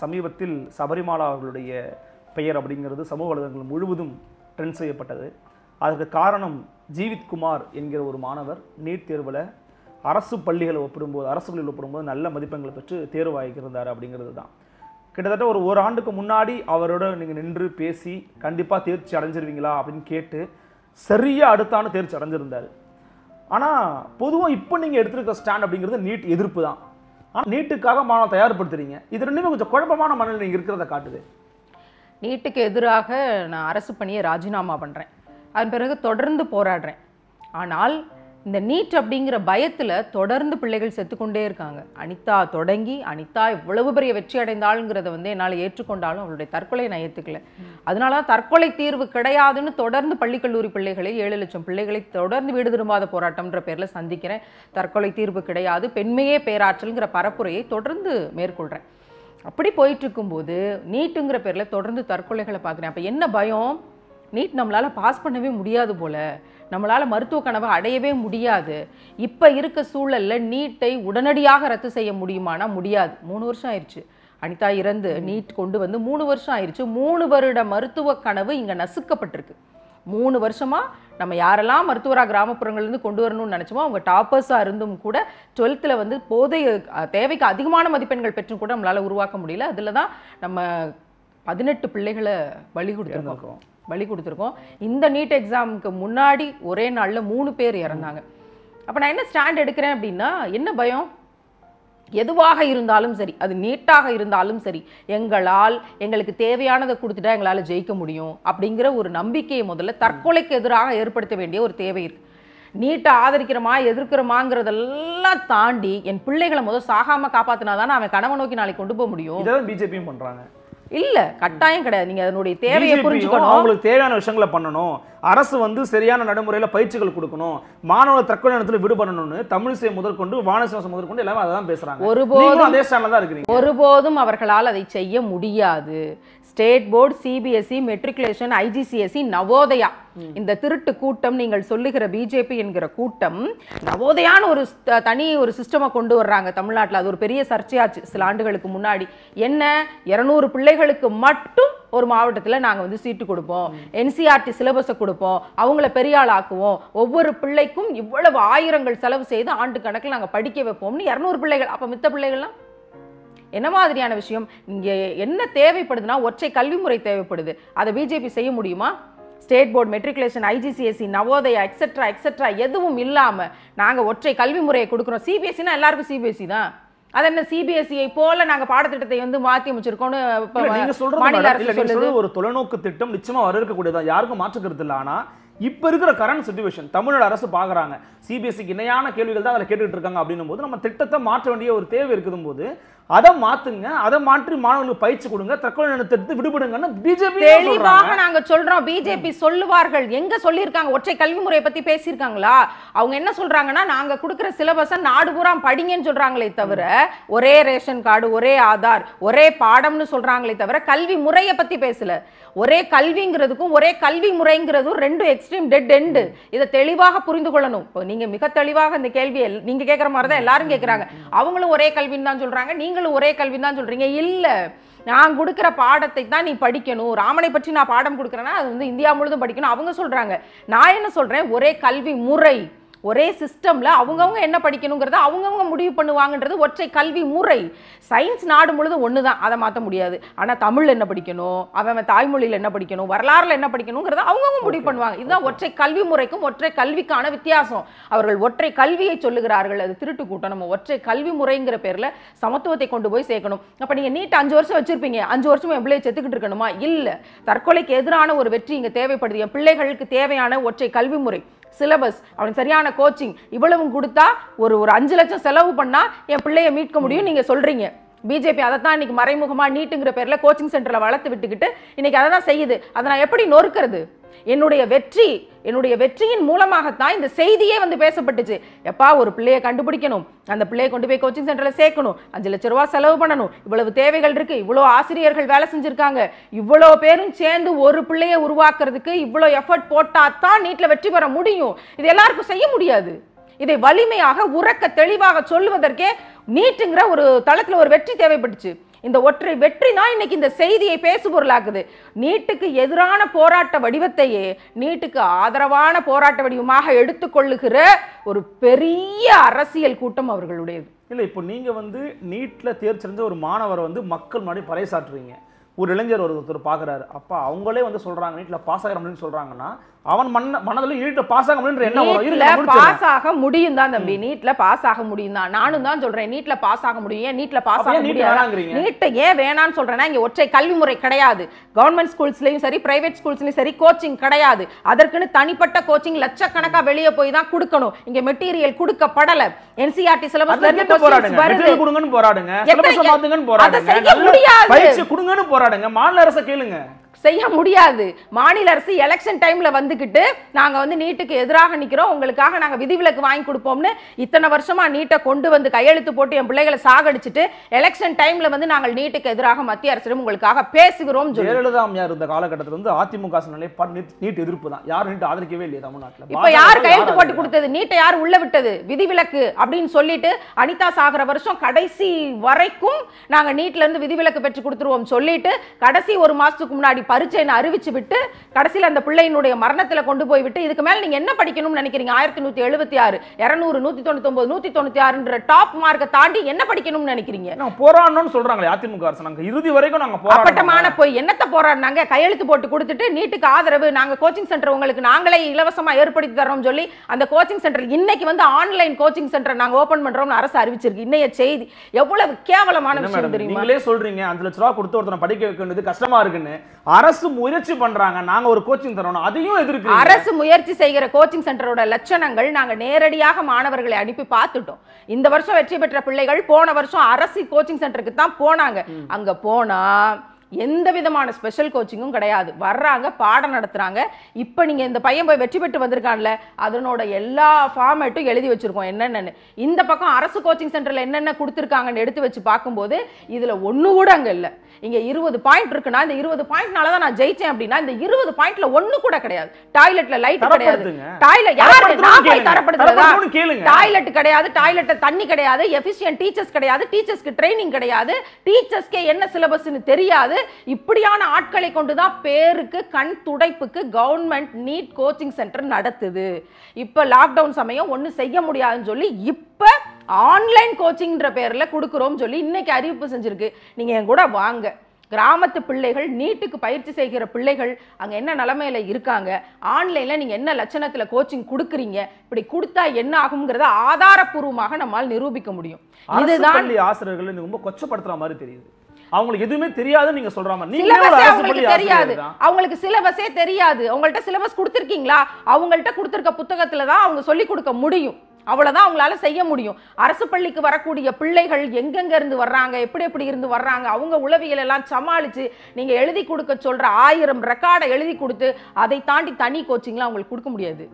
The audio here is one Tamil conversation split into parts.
சமீபத்தில் சபரிமாலா அவர்களுடைய பெயர் அப்படிங்கிறது சமூக வலைதளங்கள் முழுவதும் ட்ரெண்ட் செய்யப்பட்டது அதற்கு காரணம் ஜீவித்குமார் என்கிற ஒரு மாணவர் நீட் தேர்வில் அரசு பள்ளிகளை ஒப்பிடும்போது அரசு பள்ளிகள் ஒப்பிடும்போது நல்ல மதிப்பெண்களை பெற்று தேர்வாகியிருந்தார் அப்படிங்கிறது தான் கிட்டத்தட்ட ஒரு ஒரு ஆண்டுக்கு முன்னாடி அவரோட நீங்கள் நின்று பேசி கண்டிப்பாக தேர்ச்சி அடைஞ்சிருவீங்களா அப்படின்னு கேட்டு சரியாக அடுத்தான தேர்ச்சி அடைஞ்சிருந்தார் ஆனால் பொதுவாக இப்போ நீங்கள் எடுத்துருக்க ஸ்டாண்ட் அப்படிங்கிறது நீட் எதிர்ப்பு தான் ஆனால் நீட்டுக்காக மாணவ தயார்படுத்துறீங்க இது ரெண்டுமே கொஞ்சம் குழப்பமான மனநிலை இருக்கிறத காட்டுது நீட்டுக்கு எதிராக நான் அரசு பணியை ராஜினாமா பண்ணுறேன் அதன் பிறகு தொடர்ந்து போராடுறேன் ஆனால் இந்த நீட் அப்படிங்கிற பயத்தில் தொடர்ந்து பிள்ளைகள் செத்துக்கொண்டே இருக்காங்க அனிதா தொடங்கி அனிதா இவ்வளவு பெரிய வெற்றி அடைந்தாளுங்கிறத வந்து என்னால் ஏற்றுக்கொண்டாலும் அவளுடைய தற்கொலை நான் ஏற்றுக்கல அதனால தற்கொலை தீர்வு கிடையாதுன்னு தொடர்ந்து பள்ளிக்கல்லூரி பிள்ளைகளை ஏழு லட்சம் பிள்ளைகளை தொடர்ந்து வீடு திரும்பாத போராட்டம்ன்ற பேரில் சந்திக்கிறேன் தற்கொலை தீர்வு கிடையாது பெண்மையே பேராற்றல்ங்கிற பரப்புரையை தொடர்ந்து மேற்கொள்கிறேன் அப்படி போயிட்டு இருக்கும்போது நீட்டுங்கிற பேரில் தொடர்ந்து தற்கொலைகளை பார்க்குறேன் அப்போ என்ன பயம் நீட் நம்மளால் பாஸ் பண்ணவே முடியாது போல் நம்மளால் மருத்துவ கனவை அடையவே முடியாது இப்போ இருக்க சூழலில் நீட்டை உடனடியாக ரத்து செய்ய முடியுமானா முடியாது மூணு வருஷம் ஆயிடுச்சு அனிதா இறந்து நீட் கொண்டு வந்து மூணு வருஷம் ஆயிடுச்சு மூணு வருட மருத்துவ கனவு இங்கே நசுக்கப்பட்டிருக்கு மூணு வருஷமாக நம்ம யாரெல்லாம் மருத்துவராக கிராமப்புறங்கள்லேருந்து கொண்டு வரணும்னு நினச்சோமோ அவங்க டாப்பர்ஸாக இருந்தும் கூட டுவெல்த்தில் வந்து போதை தேவைக்கு அதிகமான மதிப்பெண்கள் பெற்றும் கூட நம்மளால் உருவாக்க முடியல அதில் தான் நம்ம பதினெட்டு பிள்ளைகளை வழி கொடுத்துருக்கோம் பலி கொடுத்துருக்கோம் இந்த நீட் எக்ஸாமுக்கு முன்னாடி ஒரே நாளில் மூணு பேர் இறந்தாங்க அப்போ நான் என்ன ஸ்டாண்ட் எடுக்கிறேன் அப்படின்னா என்ன பயம் எதுவாக இருந்தாலும் சரி அது நீட்டாக இருந்தாலும் சரி எங்களால் எங்களுக்கு தேவையானதை கொடுத்துட்டா எங்களால் ஜெயிக்க முடியும் அப்படிங்கிற ஒரு நம்பிக்கையை முதல்ல தற்கொலைக்கு எதிராக ஏற்படுத்த வேண்டிய ஒரு தேவை இருக்குது நீட்டை ஆதரிக்கிறோமா எதிர்க்கிறோமாங்கிறதெல்லாம் தாண்டி என் பிள்ளைகளை முதல் சாகாமல் காப்பாற்றினா தானே அவன் கனவை நோக்கி நாளைக்கு கொண்டு போக முடியும் பிஜேபியும் பண்ணுறாங்க இல்லை கட்டாயம் கிடையாது நீங்கள் அதனுடைய தேவையை புரிஞ்சுக்கணும் அவங்களுக்கு தேவையான விஷயங்களை பண்ணணும் அரசு வந்து சரியான நடைமுறையில் பயிற்சிகள் கொடுக்கணும் மாணவர் தற்கொலை இடத்துல விடுபடணும்னு தமிழிசை முதற்கொண்டு வானசிவாசம் முதற்கொண்டு எல்லாமே அதை தான் பேசுகிறாங்க ஒருபோதும் அதே ஸ்டாண்டில் தான் இருக்கிறீங்க ஒருபோதும் அவர்களால் அதை செய்ய முடியாது state board CBSE matriculation IGCSE Navodaya இந்த திருட்டு கூட்டம் நீங்கள் சொல்லுகிற பிஜேபி என்கிற கூட்டம் நவோதயான ஒரு தனி ஒரு சிஸ்டமை கொண்டு வர்றாங்க தமிழ்நாட்டில் அது ஒரு பெரிய சர்ச்சையாச்சு சில ஆண்டுகளுக்கு முன்னாடி என்ன இருநூறு பிள்ளைகளுக்கு மட்டும் ஒரு மாவட்டத்தில் நாங்கள் வந்து சீட்டு கொடுப்போம் என்சிஆர்டி சிலபஸை e கொடுப்போம் அவங்கள பெரிய ஆள் ஆக்குவோம் ஒவ்வொரு பிள்ளைக்கும் இவ்வளவு ஆயிரங்கள் செலவு செய்து ஆண்டு கணக்கில் நாங்கள் படிக்க வைப்போம்னு இரநூறு பிள்ளைகள் அப்போ மித்த பிள்ளைகள்லாம் என்ன மாதிரியான விஷயம் இங்கே என்ன தேவைப்படுதுன்னா ஒற்றை கல்வி முறை தேவைப்படுது அதை பிஜேபி செய்ய முடியுமா state board matriculation IGCSE Navodaya extra extra எதுவும் இல்லாமல் நாங்கள் ஒற்றை கல்வி முறையை கொடுக்குறோம் சிபிஎஸ்சினா e எல்லாருக்கும் சிபிஎஸ்சி e தான் அது என்ன சிபிஎஸ்இயை e போல நாங்க பாடத்திட்டத்தை வந்து மாத்தி அமைச்சிருக்கோம்னு மாநில சொல்றது ஒரு தொலைநோக்கு திட்டம் நிச்சயமா வர இருக்கக்கூடியதான் யாருக்கும் மாற்றுக்கிறது இல்லை ஆனா இப்போ இருக்கிற கரண்ட் சுச்சுவேஷன் தமிழ்நாடு அரசு பார்க்குறாங்க சிபிஎஸ்சிக்கு e இணையான கேள்விகள் தான் அதில் கேட்டுக்கிட்டு இருக்காங்க அப்படின்னும் போது நம்ம திட்டத்தை மாற்ற வேண்டிய ஒரு தேவை இருக்கும் போது அதை மாத்துங்க அதை மாற்றி மாணவர்களுக்கு பயிற்சி கொடுங்க தற்கொலை நடத்திட்டு விடுபடுங்கன்னு பிஜேபி தெளிவாக நாங்க சொல்றோம் பிஜேபி சொல்லுவார்கள் எங்க சொல்லியிருக்காங்க ஒற்றை கல்வி முறையை பத்தி பேசியிருக்காங்களா அவங்க என்ன சொல்றாங்கன்னா நாங்க கொடுக்குற சிலபஸை நாடு பூரா படிங்கன்னு சொல்றாங்களே தவிர ஒரே ரேஷன் கார்டு ஒரே ஆதார் ஒரே பாடம்னு சொல்றாங்களே தவிர கல்வி முறையை பத்தி பேசல ஒரே கல்விங்கிறதுக்கும் ஒரே கல்வி முறைங்கிறதும் ரெண்டும் எக்ஸ்ட்ரீம் டெட் எண்டு இதை தெளிவாக புரிந்து கொள்ளணும் நீங்க மிக தெளிவாக இந்த கேள்வியை நீங்க கேட்குற மாதிரி தான் எல்லாரும் கேட்குறாங்க அவங்களும் ஒரே கல்வின்னு தான் சொல்றாங்க நீங்க நீங்களும் ஒரே கல்வி தான் சொல்கிறீங்க இல்லை நான் கொடுக்குற பாடத்தை தான் நீ படிக்கணும் ராமனை பற்றி நான் பாடம் கொடுக்குறேன்னா அது வந்து இந்தியா முழுதும் படிக்கணும் அவங்க சொல்கிறாங்க நான் என்ன சொல்கிறேன் ஒரே கல்வி முறை ஒரே சிஸ்டமில் அவங்கவுங்க என்ன படிக்கணுங்கிறத அவங்கவுங்க முடிவு பண்ணுவாங்கன்றது ஒற்றை கல்வி முறை சயின்ஸ் நாடு முழுதும் ஒன்று தான் அதை மாற்ற முடியாது ஆனால் தமிழ் என்ன படிக்கணும் அவன் தாய்மொழியில் என்ன படிக்கணும் வரலாறில் என்ன படிக்கணுங்கிறத அவங்கவுங்க முடிவு பண்ணுவாங்க இதுதான் ஒற்றை கல்வி முறைக்கும் ஒற்றை கல்விக்கான வித்தியாசம் அவர்கள் ஒற்றை கல்வியை சொல்லுகிறார்கள் அது திருட்டு கூட்டம் நம்ம ஒற்றை கல்வி முறைங்கிற பேரில் சமத்துவத்தை கொண்டு போய் சேர்க்கணும் அப்போ நீங்கள் நீட் அஞ்சு வருஷம் வச்சுருப்பீங்க அஞ்சு வருஷம் எவ்வளோ செத்துக்கிட்டு இருக்கணுமா இல்லை தற்கொலைக்கு எதிரான ஒரு வெற்றி இங்கே தேவைப்படுது என் பிள்ளைகளுக்கு தேவையான ஒற்றை கல்வி முறை சிலபஸ் அவனுக்கு சரியான கோச்சிங் இவ்வளவும் கொடுத்தா ஒரு ஒரு அஞ்சு லட்சம் செலவு பண்ணால் என் பிள்ளைய மீட்க முடியும் நீங்கள் சொல்கிறீங்க பிஜேபி அதை தான் இன்றைக்கி மறைமுகமாக நீட்டுங்கிற பேரில் கோச்சிங் சென்டரில் வளர்த்து விட்டுக்கிட்டு இன்றைக்கி அதை தான் செய்யுது அதை நான் எப்படி நொறுக்கிறது என்னுடைய வெற்றி என்னுடைய வெற்றியின் மூலமாகத்தான் இந்த செய்தியே வந்து பேசப்பட்டுச்சு எப்பா ஒரு பிள்ளையை கண்டுபிடிக்கணும் அந்த பிள்ளையை கொண்டு போய் கோச்சிங் சென்டரில் சேர்க்கணும் அஞ்சு லட்ச ரூபா செலவு பண்ணணும் இவ்வளவு தேவைகள் இருக்கு இவ்வளோ ஆசிரியர்கள் வேலை செஞ்சுருக்காங்க இவ்வளோ பேரும் சேர்ந்து ஒரு பிள்ளையை உருவாக்குறதுக்கு இவ்வளோ எஃபர்ட் போட்டால் தான் நீட்டில் வெற்றி பெற முடியும் இது எல்லாருக்கும் செய்ய முடியாது இதை வலிமையாக உறக்க தெளிவாக சொல்லுவதற்கே நீட்டுங்கிற ஒரு தளத்தில் ஒரு வெற்றி தேவைப்பட்டுச்சு இந்த ஒற்றை வெற்றி தான் இன்னைக்கு இந்த செய்தியை பேசுபொருளாக்குது நீட்டுக்கு எதிரான போராட்ட வடிவத்தையே நீட்டுக்கு ஆதரவான போராட்ட வடிவமாக எடுத்துக்கொள்ளுகிற ஒரு பெரிய அரசியல் கூட்டம் அவர்களுடையது இல்லை இப்போ நீங்கள் வந்து நீட்டில் தேர்ச்சிருந்த ஒரு மாணவரை வந்து மக்கள் முன்னாடி பறைசாற்றுறீங்க ஒரு இளைஞர் ஒரு ஒருத்தர் பார்க்குறாரு அப்பா அவங்களே வந்து சொல்கிறாங்க நீட்டில் பாஸ் ஆகிற முடியும்னு சொல்கிறாங்கன்னா அவன் மன மனதில் நீட்டில் பாஸ் ஆக முடியுன்ற என்ன பாஸ் ஆக முடியும் தான் தம்பி நீட்டில் பாஸ் ஆக முடியும் தான் நானும் தான் சொல்கிறேன் நீட்டில் பாஸ் ஆக முடியும் ஏன் நீட்டில் பாஸ் ஆக முடியும் நீட்டை ஏன் வேணான்னு சொல்கிறேன்னா இங்கே ஒற்றை கல்வி முறை கிடையாது கவர்மெண்ட் ஸ்கூல்ஸ்லையும் சரி பிரைவேட் ஸ்கூல்ஸ்லையும் சரி கோச்சிங் கிடையாது அதற்குன்னு தனிப்பட்ட கோச்சிங் லட்சக்கணக்காக வெளியே போய் தான் கொடுக்கணும் இங்கே மெட்டீரியல் கொடுக்கப்படலை என்சிஆர்டி சிலபஸ் வருது போராடுங்க அதை செய்ய முடியாது போராடுங்க மாநில அரசை கேளுங்க செய்ய முடியாது மாநில அரசு எலெக்ஷன் டைமில் வந்துக்கிட்டு நாங்கள் வந்து நீட்டுக்கு எதிராக நிற்கிறோம் உங்களுக்காக நாங்கள் விதிவிலக்கு வாங்கி கொடுப்போம்னு இத்தனை வருஷமாக நீட்டை கொண்டு வந்து கையெழுத்து போட்டு என் பிள்ளைகளை சாகடிச்சிட்டு எலெக்ஷன் டைமில் வந்து நாங்கள் நீட்டுக்கு எதிராக மத்திய அரசிடம் உங்களுக்காக பேசுகிறோம் ஜெயலலிதா அம்மையார் இந்த காலகட்டத்தில் வந்து அதிமுக நீட் எதிர்ப்பு தான் யாரும் நீட் ஆதரிக்கவே இல்லையா தமிழ்நாட்டில் இப்போ யார் கையெழுத்து போட்டு கொடுத்தது நீட்டை யார் உள்ள விட்டது விதிவிலக்கு அப்படின்னு சொல்லிட்டு அனிதா சாகிற வருஷம் கடைசி வரைக்கும் நாங்கள் நீட்ல இருந்து விதிவிலக்கு பெற்று கொடுத்துருவோம் சொல்லிட்டு கடைசி ஒரு மாசத்துக்கு முன்னாடி பரிச்சைன்னு அறிவிச்சு விட்டு கடைசியில் அந்த பிள்ளையினுடைய மரணத்தில் கொண்டு போய்விட்டு இதுக்கு மேலே நீங்கள் என்ன படிக்கணும்னு நினைக்கிறீங்க ஆயிரத்தி நூற்றி எழுபத்தி ஆறு இரநூறு நூற்றி தொண்ணூத்தொம்பது நூற்றி தொண்ணூற்றி ஆறுன்ற டாப் மார்க்கை தாண்டி என்ன படிக்கணும்னு நினைக்கிறீங்க நாங்கள் போராடணும்னு சொல்கிறாங்களே அதிமுக அரசு நாங்கள் இறுதி வரைக்கும் நாங்கள் போராட்டமான போய் என்னத்தை போராடினாங்க கையெழுத்து போட்டு கொடுத்துட்டு நீட்டுக்கு ஆதரவு நாங்கள் கோச்சிங் சென்டர் உங்களுக்கு நாங்களே இலவசமாக ஏற்படுத்தி தரோம்னு சொல்லி அந்த கோச்சிங் சென்டர் இன்னைக்கு வந்து ஆன்லைன் கோச்சிங் சென்டர் நாங்கள் ஓப்பன் பண்ணுறோம்னு அரசு அறிவிச்சிருக்கு இன்னைய செய்தி எவ்வளவு கேவலமான விஷயம் தெரியுமா நீங்களே சொல்றீங்க அஞ்சு லட்ச ரூபா கொடுத்து ஒருத்தனை படிக்க வைக்கிறது கஷ்டமா இருக்குன்னு அரசு முயற்சி பண்றாங்க நாங்க ஒரு கோச்சிங் தரணும் அதையும் எதிர்க்க அரசு முயற்சி செய்கிற கோச்சிங் சென்டரோட லட்சணங்கள் நாங்க நேரடியாக மாணவர்களை அனுப்பி பார்த்துட்டோம் இந்த வருஷம் வெற்றி பெற்ற பிள்ளைகள் போன வருஷம் அரசு கோச்சிங் சென்டருக்கு தான் போனாங்க அங்க போனா எந்த விதமான ஸ்பெஷல் கோச்சிங்கும் கிடையாது வர்றாங்க பாடம் நடத்துகிறாங்க இப்போ நீங்கள் இந்த பையன் போய் வெற்றி பெற்று வந்திருக்கான்ல அதனோட எல்லா ஃபார்மேட்டும் எழுதி வச்சுருக்கோம் என்னென்னு இந்த பக்கம் அரசு கோச்சிங் சென்டரில் என்னென்ன கொடுத்துருக்காங்கன்னு எடுத்து வச்சு பார்க்கும்போது இதில் ஒன்று கூட அங்கே இல்லை இங்கே இருபது பாயிண்ட் இருக்குன்னா இந்த இருபது பாயிண்ட்னால தான் நான் ஜெயிச்சேன் அப்படின்னா இந்த இருபது பாயிண்ட்ல ஒண்ணு கூட கிடையாது டாய்லெட்ல லைட் கிடையாது டாய்லெட் டாய்லெட் கிடையாது டாய்லெட்ல தண்ணி கிடையாது எஃபிஷியன்ட் டீச்சர்ஸ் கிடையாது டீச்சர்ஸ்க்கு ட்ரைனிங் கிடையாது டீச்சர்ஸ்க்கே என்ன சிலபஸ்னு தெரியாது இப்படியான ஆட்களை கொண்டு தான் பேருக்கு கண் துடைப்புக்கு கவர்மெண்ட் நீட் கோச்சிங் சென்டர் நடத்துது இப்போ லாக்டவுன் சமயம் ஒன்றும் செய்ய முடியாதுன்னு சொல்லி இப்போ ஆன்லைன் கோச்சிங்ன்ற பேரில் கொடுக்குறோம்னு சொல்லி இன்னைக்கு அறிவிப்பு செஞ்சிருக்கு நீங்கள் என் கூட வாங்க கிராமத்து பிள்ளைகள் நீட்டுக்கு பயிற்சி செய்கிற பிள்ளைகள் அங்கே என்ன நிலமையில இருக்காங்க ஆன்லைனில் நீங்கள் என்ன லட்சணத்தில் கோச்சிங் கொடுக்குறீங்க இப்படி கொடுத்தா என்ன ஆகுங்கிறத ஆதாரப்பூர்வமாக நம்மால் நிரூபிக்க முடியும் இதுதான் ஆசிரியர்கள் ரொம்ப கொச்சப்படுத்துற மாதிரி தெரியுது அவங்களுக்கு எதுவுமே தெரியாதுன்னு நீங்க சொல்ற மாதிரி தெரியாது அவங்களுக்கு சிலபஸே தெரியாது அவங்கள்ட்ட சிலபஸ் கொடுத்துருக்கீங்களா அவங்கள்ட்ட கொடுத்துருக்க புத்தகத்துல தான் அவங்க சொல்லி கொடுக்க முடியும் அவ்வளோதான் அவங்களால செய்ய முடியும் அரசு பள்ளிக்கு வரக்கூடிய பிள்ளைகள் எங்கெங்க இருந்து வர்றாங்க எப்படி எப்படி இருந்து வர்றாங்க அவங்க உளவியல் எல்லாம் சமாளித்து நீங்கள் எழுதி கொடுக்க சொல்கிற ஆயிரம் ரெக்கார்டை எழுதி கொடுத்து அதை தாண்டி தனி கோச்சிங்லாம் அவங்களுக்கு கொடுக்க முடியாது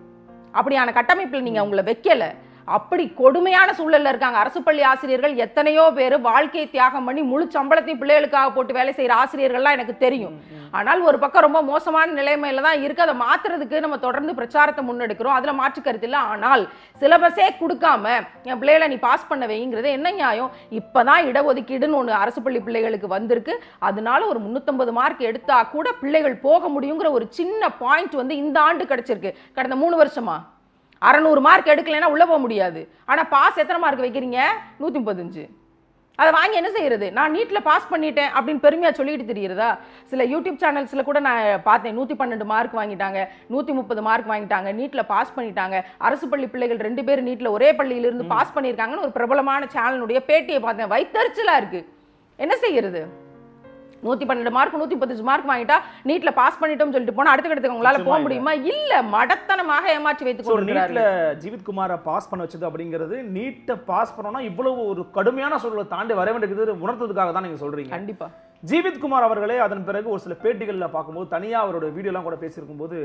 அப்படியான கட்டமைப்பில் நீங்கள் அவங்கள வைக்கலை அப்படி கொடுமையான சூழலில் இருக்காங்க அரசு பள்ளி ஆசிரியர்கள் எத்தனையோ பேர் வாழ்க்கையை தியாகம் பண்ணி முழு சம்பளத்தையும் பிள்ளைகளுக்காக போட்டு வேலை செய்கிற ஆசிரியர்கள்லாம் எனக்கு தெரியும் ஆனால் ஒரு பக்கம் ரொம்ப மோசமான நிலைமையில தான் இருக்குது அதை மாத்துறதுக்கு நம்ம தொடர்ந்து பிரச்சாரத்தை முன்னெடுக்கிறோம் அதில் மாற்று கருத்து இல்லை ஆனால் சிலபஸே கொடுக்காம என் பிள்ளைகளை நீ பாஸ் பண்ண வைங்கிறது என்ன நியாயம் இப்போ தான் இடஒதுக்கீடுன்னு ஒன்று அரசு பள்ளி பிள்ளைகளுக்கு வந்திருக்கு அதனால ஒரு முந்நூற்றம்பது மார்க் எடுத்தால் கூட பிள்ளைகள் போக முடியுங்கிற ஒரு சின்ன பாயிண்ட் வந்து இந்த ஆண்டு கிடச்சிருக்கு கடந்த மூணு வருஷமா அறநூறு மார்க் எடுக்கலைன்னா உள்ளே போக முடியாது ஆனால் பாஸ் எத்தனை மார்க் வைக்கிறீங்க நூற்றி முப்பத்தஞ்சு அதை வாங்கி என்ன செய்கிறது நான் நீட்டில் பாஸ் பண்ணிட்டேன் அப்படின்னு பெருமையாக சொல்லிட்டு தெரியுறதா சில யூடியூப் சேனல்ஸில் கூட நான் பார்த்தேன் நூற்றி பன்னெண்டு மார்க் வாங்கிட்டாங்க நூற்றி முப்பது மார்க் வாங்கிட்டாங்க நீட்டில் பாஸ் பண்ணிட்டாங்க அரசு பள்ளி பிள்ளைகள் ரெண்டு பேர் நீட்டில் ஒரே பள்ளியிலிருந்து பாஸ் பண்ணியிருக்காங்கன்னு ஒரு பிரபலமான சேனலுடைய பேட்டியை பார்த்தேன் வைத்தறிச்சலாக இருக்குது என்ன செய்கிறது நூற்றி பன்னெண்டு மார்க் நூற்றி பத்து மார்க் வாங்கிட்டா நீட்டில் பாஸ் பண்ணிட்டோம் சொல்லிட்டு போனால் அடுத்த கட்டத்துக்கு உங்களால் போக முடியுமா இல்லை மடத்தனமாக ஏமாற்றி வைத்து நீட்டில் ஜீவித்குமாரை பாஸ் பண்ண வச்சது அப்படிங்கிறது நீட்டை பாஸ் பண்ணோம்னா இவ்வளவு ஒரு கடுமையான சூழலை தாண்டி வர வேண்டியது உணர்த்ததுக்காக தான் நீங்கள் சொல்கிறீங்க கண்டிப்பாக ஜீவித்குமார் அவர்களே அதன் பிறகு ஒரு சில பேட்டிகளில் பார்க்கும்போது தனியாக அவரோட வீடியோலாம் கூட போது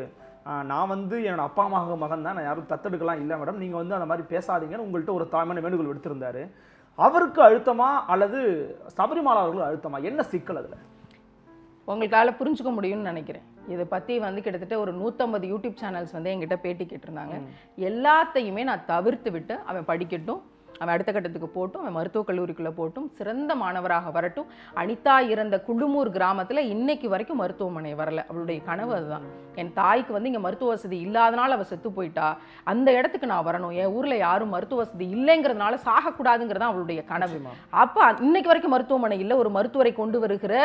நான் வந்து என்னோட அப்பா அம்மாவுக்கு மகன் தான் நான் யாரும் தத்தெடுக்கலாம் இல்லை மேடம் நீங்கள் வந்து அந்த மாதிரி பேசாதீங்கன்னு உங்கள்கிட்ட ஒரு தாய்மான வேண்டுகோள் எடுத்திருந்தாரு அவருக்கு அழுத்தமா அல்லது சபரிமலா அவர்களுக்கு அழுத்தமா என்ன சிக்கல் அதில் உங்களுக்கால புரிஞ்சுக்க முடியும்னு நினைக்கிறேன் இதை பற்றி வந்து கிட்டத்தட்ட ஒரு நூற்றம்பது யூடியூப் சேனல்ஸ் வந்து என்கிட்ட பேட்டி கேட்டிருந்தாங்க எல்லாத்தையுமே நான் தவிர்த்து விட்டு அவன் படிக்கட்டும் அவன் அடுத்த கட்டத்துக்கு போட்டும் அவன் மருத்துவக் கல்லூரிக்குள்ளே போட்டும் சிறந்த மாணவராக வரட்டும் அனிதா இறந்த குழுமூர் கிராமத்தில் இன்னைக்கு வரைக்கும் மருத்துவமனை வரல அவளுடைய கனவு அதுதான் என் தாய்க்கு வந்து இங்கே மருத்துவ வசதி இல்லாதனால அவள் செத்து போயிட்டா அந்த இடத்துக்கு நான் வரணும் என் ஊரில் யாரும் மருத்துவ வசதி இல்லைங்கிறதுனால சாகக்கூடாதுங்கிறது அவளுடைய கனவு அப்போ இன்னைக்கு வரைக்கும் மருத்துவமனை இல்லை ஒரு மருத்துவரை கொண்டு வருகிற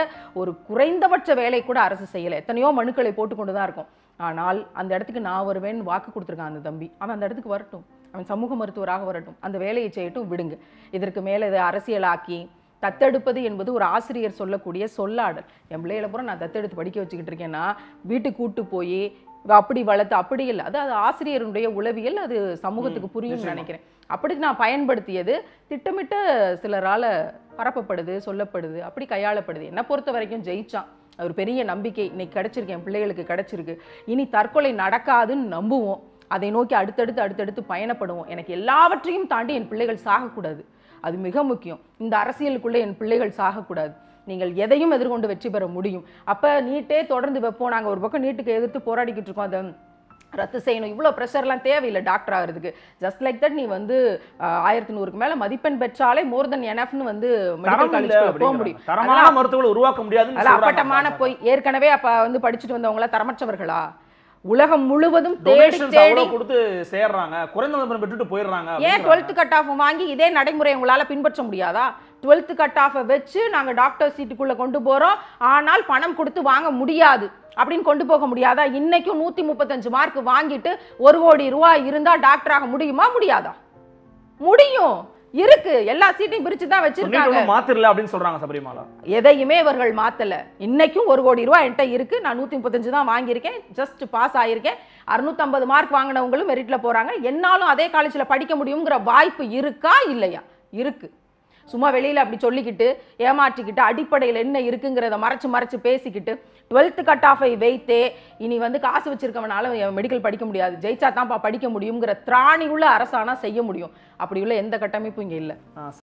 ஒரு குறைந்தபட்ச வேலை கூட அரசு செய்யலை எத்தனையோ மனுக்களை போட்டுக்கொண்டு தான் இருக்கும் ஆனால் அந்த இடத்துக்கு நான் வருவேன் வாக்கு கொடுத்துருக்கான் அந்த தம்பி அவன் அந்த இடத்துக்கு வரட்டும் அவன் சமூக மருத்துவராக வரட்டும் அந்த வேலையை செய்யட்டும் விடுங்க இதற்கு மேலே இதை அரசியலாக்கி தத்தெடுப்பது என்பது ஒரு ஆசிரியர் சொல்லக்கூடிய சொல்லாடல் என் பிள்ளைகளை பூரா நான் தத்தெடுத்து படிக்க வச்சுக்கிட்டு இருக்கேன்னா வீட்டுக்கு கூட்டு போய் அப்படி வளர்த்து அப்படி இல்லை அது அது ஆசிரியருடைய உளவியல் அது சமூகத்துக்கு புரியும்னு நினைக்கிறேன் அப்படி நான் பயன்படுத்தியது திட்டமிட்ட சிலரால் பரப்பப்படுது சொல்லப்படுது அப்படி கையாளப்படுது என்னை பொறுத்த வரைக்கும் ஜெயிச்சான் ஒரு பெரிய நம்பிக்கை இன்னைக்கு கிடைச்சிருக்கு என் பிள்ளைகளுக்கு கிடைச்சிருக்கு இனி தற்கொலை நடக்காதுன்னு நம்புவோம் அதை நோக்கி அடுத்தடுத்து அடுத்தடுத்து பயணப்படுவோம் எனக்கு எல்லாவற்றையும் தாண்டி என் பிள்ளைகள் சாகக்கூடாது அது மிக முக்கியம் இந்த அரசியலுக்குள்ளே என் பிள்ளைகள் சாகக்கூடாது நீங்கள் எதையும் எதிர்கொண்டு வெற்றி பெற முடியும் அப்போ நீட்டே தொடர்ந்து வைப்போம் நாங்கள் ஒரு பக்கம் நீட்டுக்கு எதிர்த்து போராடிக்கிட்டு இருக்கோம் அதை ரத்து செய்யணும் இவ்வளோ ப்ரெஷர்லாம் தேவையில்லை டாக்டர் ஆகிறதுக்கு ஜஸ்ட் லைக் தட் நீ வந்து ஆயிரத்தி நூறுக்கு மேலே மதிப்பெண் பெற்றாலே மோர் தென் என்எஃப்னு வந்து மெடிக்கல் போக முடியும் தரமான உருவாக்க முடியாது அப்பட்டமான போய் ஏற்கனவே அப்போ வந்து படிச்சுட்டு வந்தவங்களா தரமற்றவர்களா உலகம் முழுவதும் தேடி தேடி கொடுத்து சேர்றாங்க குறைந்த மதிப்பெண் பெற்றுட்டு போயிடுறாங்க ஏன் டுவெல்த் கட் ஆஃப் வாங்கி இதே நடைமுறை உங்களால பின்பற்ற முடியாதா டுவெல்த் கட் ஆஃபை வச்சு நாங்கள் டாக்டர் சீட்டுக்குள்ளே கொண்டு போகிறோம் ஆனால் பணம் கொடுத்து வாங்க முடியாது அப்படின்னு கொண்டு போக முடியாதா இன்னைக்கும் நூற்றி முப்பத்தஞ்சு மார்க் வாங்கிட்டு ஒரு கோடி ரூபாய் இருந்தால் டாக்டராக முடியுமா முடியாதா முடியும் இருக்கு எல்லா சீட்டையும் பிரிச்சு தான் வச்சிருக்காங்க மாத்திரல அப்படின்னு சொல்றாங்க சபரிமாலா எதையுமே இவர்கள் மாத்தல இன்னைக்கும் ஒரு கோடி ரூபாய் என்கிட்ட இருக்கு நான் நூத்தி முப்பத்தஞ்சு தான் வாங்கியிருக்கேன் ஜஸ்ட் பாஸ் ஆயிருக்கேன் அறுநூத்தம்பது மார்க் வாங்கினவங்களும் மெரிட்ல போறாங்க என்னாலும் அதே காலேஜ்ல படிக்க முடியுங்கிற வாய்ப்பு இருக்கா இல்லையா இருக்கு சும்மா வெளியில் அப்படி சொல்லிக்கிட்டு ஏமாற்றிக்கிட்டு அடிப்படையில் என்ன இருக்குங்கிறத மறைச்சு மறைச்சு பேசிக்கிட்டு டுவெல்த்து கட் ஆஃபை வைத்தே இனி வந்து காசு வச்சிருக்கவனால மெடிக்கல் படிக்க முடியாது ஜெயிச்சா தான்ப்பா படிக்க முடியுங்கிற திராணி உள்ள அரசானா செய்ய முடியும் அப்படி உள்ள எந்த கட்டமைப்பும் இங்கே இல்லை